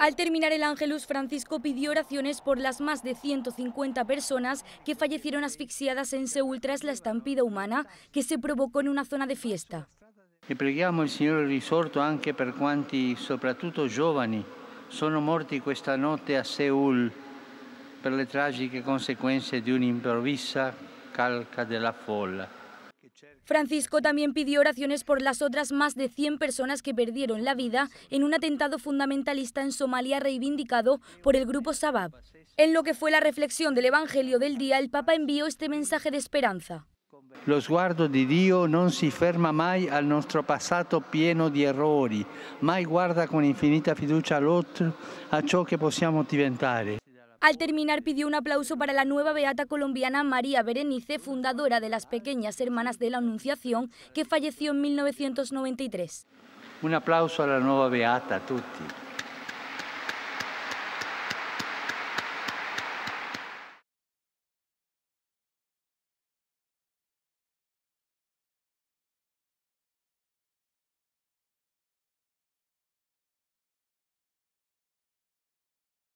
Al terminar el Ángelus, Francisco pidió oraciones por las más de 150 personas que fallecieron asfixiadas en Seúl tras la estampida humana que se provocó en una zona de fiesta. E preghiamo il signor risorto anche per quanti, soprattutto giovani, sono morti questa notte a por per le tragiche conseguenze di un'improvvisa calca della folla. Francisco también pidió oraciones por las otras más de 100 personas que perdieron la vida en un atentado fundamentalista en Somalia reivindicado por el grupo Sabab. En lo que fue la reflexión del Evangelio del día, el Papa envió este mensaje de esperanza. Los guardos de Dios no se ferma mai al nuestro pasado pieno di errori, mai guarda con infinita fiducia otro, a ciò che possiamo diventare. Al terminar pidió un aplauso para la nueva beata colombiana María Berenice, fundadora de las Pequeñas Hermanas de la Anunciación, que falleció en 1993. Un aplauso a la nueva beata Tutti.